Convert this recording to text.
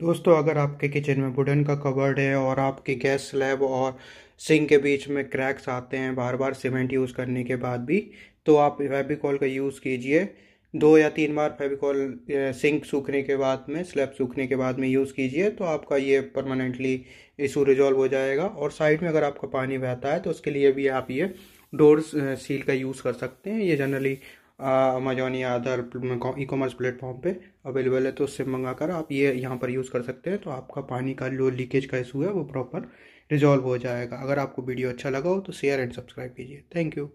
दोस्तों अगर आपके किचन में वुडन का कवर्ड है और आपकी गैस स्लैब और सिंक के बीच में क्रैक्स आते हैं बार बार सीमेंट यूज़ करने के बाद भी तो आप फेबिकॉल का यूज़ कीजिए दो या तीन बार फेबिकॉल सिंक सूखने के बाद में स्लैब सूखने के बाद में यूज़ कीजिए तो आपका ये परमानेंटली इशू रिजॉल्व हो जाएगा और साइड में अगर आपका पानी बहता है तो उसके लिए भी आप ये डोर सील का यूज़ कर सकते हैं ये जनरली अमेजोन या अदर ई कॉमर्स प्लेटफॉर्म पे अवेलेबल है तो उससे मंगा कर आप ये यहाँ पर यूज़ कर सकते हैं तो आपका पानी का जो लीकेज का इशू है वो प्रॉपर रिजॉल्व हो जाएगा अगर आपको वीडियो अच्छा लगा हो तो शेयर एंड सब्सक्राइब कीजिए थैंक यू